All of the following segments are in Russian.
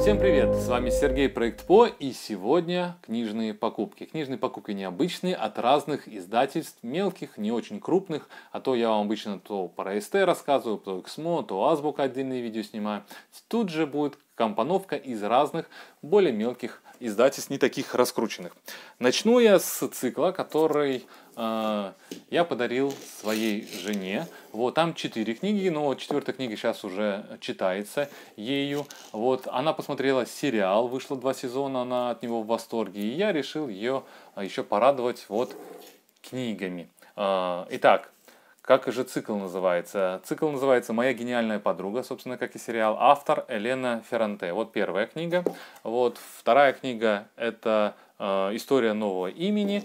Всем привет! С вами Сергей Проект По и сегодня книжные покупки. Книжные покупки необычные от разных издательств, мелких, не очень крупных, а то я вам обычно то про СТ рассказываю, то эксмо, то Азбук отдельные видео снимаю. Тут же будет компоновка из разных, более мелких издательств, не таких раскрученных. Начну я с цикла, который а, я подарил своей жене. Вот, там четыре книги, но четвертая книга сейчас уже читается ею. Вот, она посмотрела сериал, вышло два сезона, она от него в восторге. И я решил ее а, еще порадовать вот книгами. А, итак, как же цикл называется? Цикл называется «Моя гениальная подруга», собственно, как и сериал. Автор Елена Ферранте. Вот первая книга. Вот вторая книга – это «История нового имени».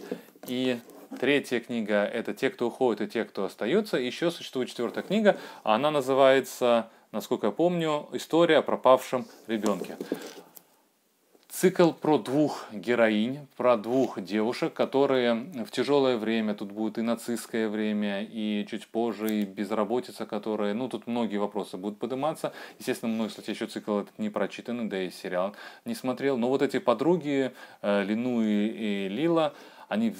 И Третья книга – это те, кто уходит и те, кто остаются. Еще существует четвертая книга, она называется, насколько я помню, «История о пропавшем ребенке». Цикл про двух героинь, про двух девушек, которые в тяжелое время, тут будет и нацистское время, и чуть позже, и безработица, которые, ну, тут многие вопросы будут подниматься. Естественно, мной, кстати, еще цикл этот не прочитанный, да и сериал не смотрел. Но вот эти подруги, э, Лину и Лила, они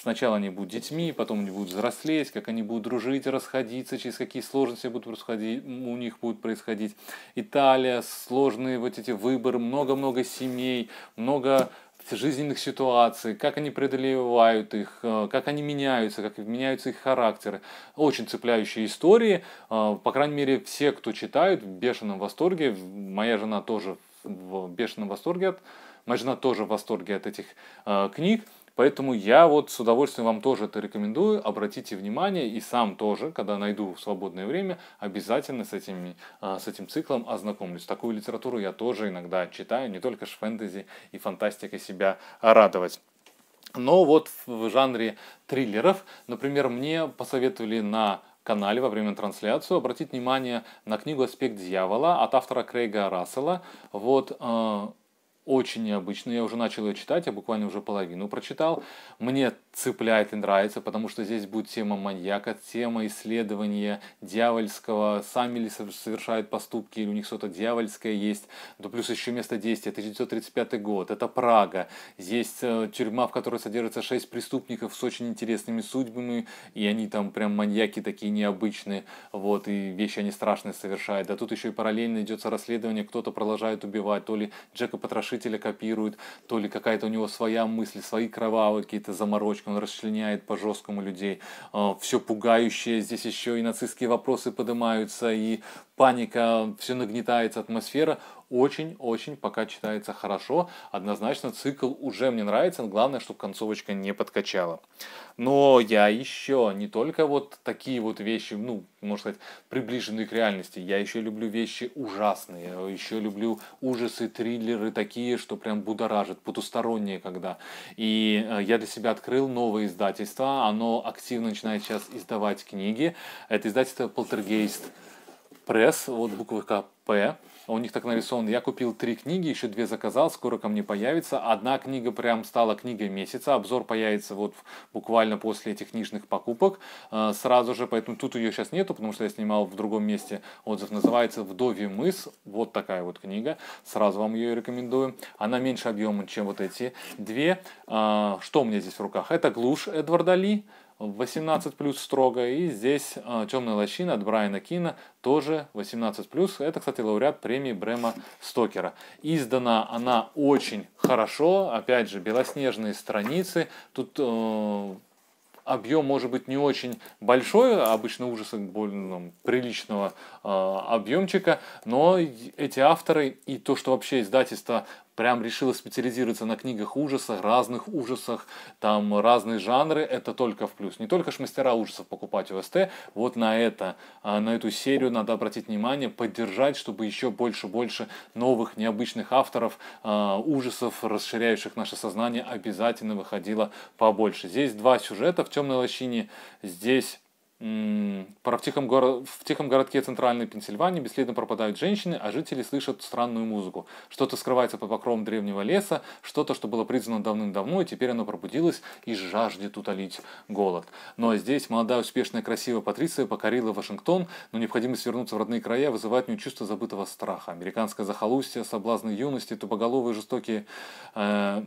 сначала они будут детьми, потом они будут взрослеть, как они будут дружить, расходиться, через какие сложности будут происходить, у них будут происходить. Италия, сложные вот эти выборы, много-много семей, много жизненных ситуаций, как они преодолевают их, э, как они меняются, как меняются их характеры. Очень цепляющие истории. Э, по крайней мере, все, кто читают, в бешеном восторге. Моя жена тоже в бешеном восторге от... Моя жена тоже в восторге от этих э, книг. Поэтому я вот с удовольствием вам тоже это рекомендую. Обратите внимание и сам тоже, когда найду свободное время, обязательно с, этими, а, с этим циклом ознакомлюсь. Такую литературу я тоже иногда читаю, не только фэнтези и фантастика себя радовать. Но вот в жанре триллеров, например, мне посоветовали на канале во время трансляции обратить внимание на книгу «Аспект дьявола» от автора Крейга Рассела. Вот э, очень необычно. Я уже начал ее читать, я буквально уже половину прочитал. Мне цепляет и нравится, потому что здесь будет тема маньяка, тема исследования дьявольского, сами ли совершают поступки, или у них что-то дьявольское есть. Да плюс еще место действия, 1935 год, это Прага. Есть э, тюрьма, в которой содержится 6 преступников с очень интересными судьбами, и они там прям маньяки такие необычные, вот, и вещи они страшные совершают. Да тут еще и параллельно идется расследование, кто-то продолжает убивать, то ли Джека Потроши Вершителя копирует, то ли какая-то у него своя мысль, свои кровавые какие-то заморочки, он расчленяет по-жесткому людей. А, все пугающее, здесь еще и нацистские вопросы поднимаются, и паника, все нагнетается, атмосфера очень-очень пока читается хорошо. Однозначно цикл уже мне нравится, но главное, чтобы концовочка не подкачала. Но я еще не только вот такие вот вещи, ну, можно сказать, приближенные к реальности. Я еще люблю вещи ужасные, еще люблю ужасы, триллеры такие, что прям будоражит, потусторонние когда. И э, я для себя открыл новое издательство, оно активно начинает сейчас издавать книги. Это издательство «Полтергейст» пресс, вот буковка К.П. у них так нарисован. Я купил три книги, еще две заказал, скоро ко мне появится. Одна книга прям стала книгой месяца. Обзор появится вот буквально после этих книжных покупок. Э, сразу же, поэтому тут ее сейчас нету, потому что я снимал в другом месте отзыв. Называется «Вдовий мыс». Вот такая вот книга. Сразу вам ее рекомендую. Она меньше объема, чем вот эти две. А, что у меня здесь в руках? Это «Глушь» Эдварда Ли. 18 плюс строго. И здесь «Темная а, лощина» от Брайана Кина тоже 18 плюс. Это, кстати, лауреат премии Брема Стокера. Издана она очень хорошо. Опять же, белоснежные страницы. Тут э, объем может быть не очень большой, обычно ужасы более там, приличного э, объемчика, но эти авторы и то, что вообще издательство прям решила специализироваться на книгах ужасах, разных ужасах, там разные жанры, это только в плюс. Не только ж мастера ужасов покупать ОСТ, вот на это, а, на эту серию надо обратить внимание, поддержать, чтобы еще больше-больше новых необычных авторов а, ужасов, расширяющих наше сознание, обязательно выходило побольше. Здесь два сюжета в темной лощине, здесь в тихом, горо... в тихом городке Центральной Пенсильвании бесследно пропадают женщины, а жители слышат странную музыку. Что-то скрывается под покровом древнего леса, что-то, что было признано давным-давно, и теперь оно пробудилось и жаждет утолить голод. Ну а здесь молодая, успешная, красивая Патриция покорила Вашингтон, но необходимость вернуться в родные края вызывает в нее чувство забытого страха. Американское захолустье, соблазны юности, тупоголовые жестокие... Э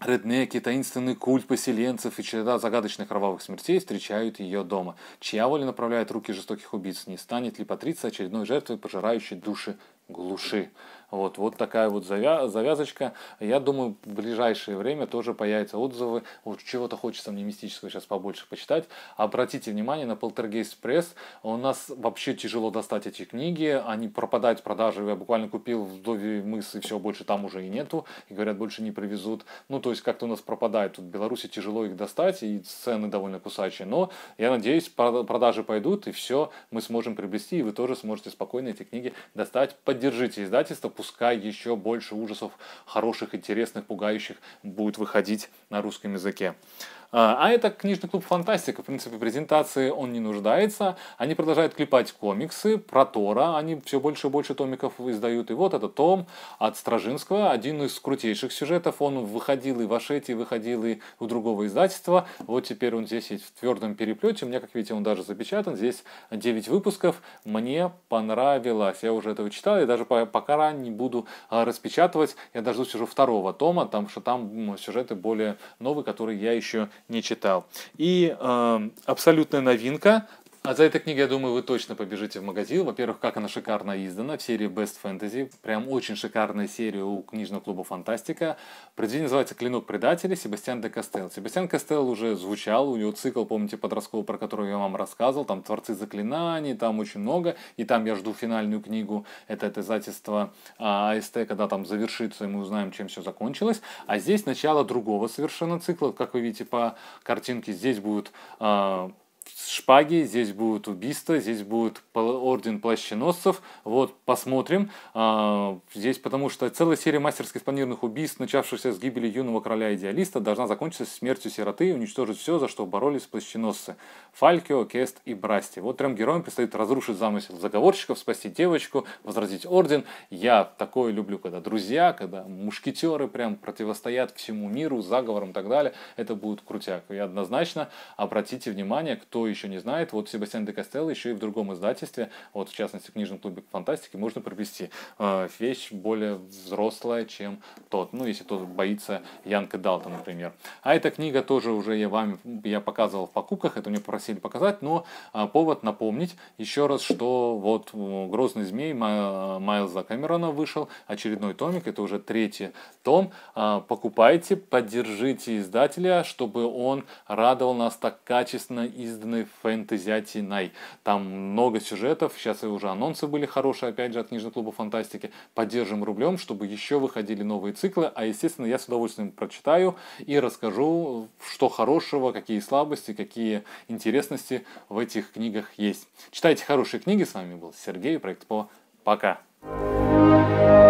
Реднеки, таинственный культ поселенцев и череда загадочных кровавых смертей встречают ее дома. Чья воля направляет руки жестоких убийц? Не станет ли Патриция очередной жертвой пожирающей души глуши? Вот, вот такая вот завязочка. Я думаю, в ближайшее время тоже появятся отзывы. Вот чего-то хочется мне мистического сейчас побольше почитать. Обратите внимание на Полтергейст Пресс. У нас вообще тяжело достать эти книги. Они пропадают в продаже. Я буквально купил в Дове мыс, и все, больше там уже и нету. И говорят, больше не привезут. Ну, то есть как-то у нас пропадает. Тут в Беларуси тяжело их достать, и цены довольно кусачие. Но я надеюсь, продажи пойдут, и все мы сможем приобрести, и вы тоже сможете спокойно эти книги достать. Поддержите издательство, пускай еще больше ужасов хороших, интересных, пугающих будет выходить на русском языке. А, а это книжный клуб фантастика, в принципе, презентации он не нуждается. Они продолжают клепать комиксы про Тора, они все больше и больше томиков издают. И вот этот том от Стражинского, один из крутейших сюжетов, он выходил и в Ашете, выходил и у другого издательства. Вот теперь он здесь есть в твердом переплете, у меня, как видите, он даже запечатан, здесь 9 выпусков, мне понравилось. Я уже этого читал, я даже пока не буду а, распечатывать, я дождусь уже второго тома, там что там сюжеты более новые, которые я еще не читал. И э, абсолютная новинка а за этой книгой, я думаю, вы точно побежите в магазин. Во-первых, как она шикарно издана в серии Best Fantasy. Прям очень шикарная серия у книжного клуба «Фантастика». Произведение называется «Клинок предателей» Себастьян де Кастел. Себастьян Кастел уже звучал, у него цикл, помните, подростковый, про который я вам рассказывал. Там «Творцы заклинаний», там очень много. И там я жду финальную книгу. Это, это издательство а, АСТ, когда там завершится, и мы узнаем, чем все закончилось. А здесь начало другого совершенно цикла. Как вы видите по картинке, здесь будут а, шпаги, здесь будут убийства, здесь будет орден плащеносцев. Вот, посмотрим. А, здесь потому что целая серия мастерски спланированных убийств, начавшихся с гибели юного короля-идеалиста, должна закончиться смертью сироты и уничтожить все, за что боролись плащеносцы. Фалькио, Кест и Брасти. Вот трем героям предстоит разрушить замысел заговорщиков, спасти девочку, возразить орден. Я такое люблю, когда друзья, когда мушкетеры прям противостоят всему миру, заговорам и так далее. Это будет крутяк. И однозначно обратите внимание, кто кто еще не знает, вот Себастьян де Костелло еще и в другом издательстве, вот в частности в книжном клубе фантастики, можно приобрести э, вещь более взрослая, чем тот. Ну, если тот боится Янка Далта, например. А эта книга тоже уже я вам я показывал в покупках, это мне попросили показать, но э, повод напомнить еще раз, что вот э, «Грозный змей» э, Майлза Камерона вышел, очередной томик, это уже третий том. Э, покупайте, поддержите издателя, чтобы он радовал нас так качественно изданным связаны фэнтезиатиной. Там много сюжетов, сейчас и уже анонсы были хорошие, опять же, от книжного клуба фантастики. Поддержим рублем, чтобы еще выходили новые циклы, а, естественно, я с удовольствием прочитаю и расскажу, что хорошего, какие слабости, какие интересности в этих книгах есть. Читайте хорошие книги, с вами был Сергей, проект по «Пока». Thank you